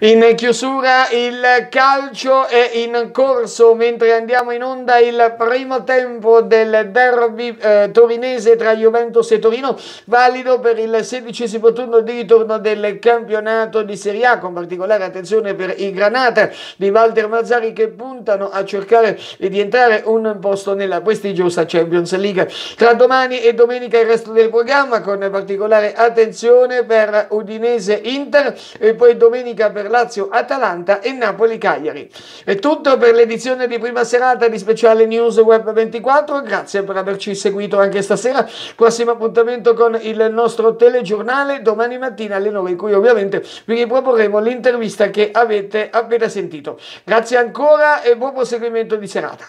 In chiusura il calcio è in corso mentre andiamo in onda il primo tempo del derby eh, torinese tra Juventus e Torino, valido per il sedicesimo turno di ritorno del campionato di Serie A, con particolare attenzione per i granate di Walter Mazzari che puntano a cercare di entrare un posto nella prestigiosa Champions League. Tra domani e domenica il resto del programma con particolare attenzione per Udinese Inter e poi domenica per Lazio-Atalanta e Napoli-Cagliari. È tutto per l'edizione di prima serata di speciale News Web 24. Grazie per averci seguito anche stasera. Prossimo appuntamento con il nostro telegiornale domani mattina alle 9, in cui ovviamente vi riproporremo l'intervista che avete appena sentito. Grazie ancora e buon proseguimento di serata.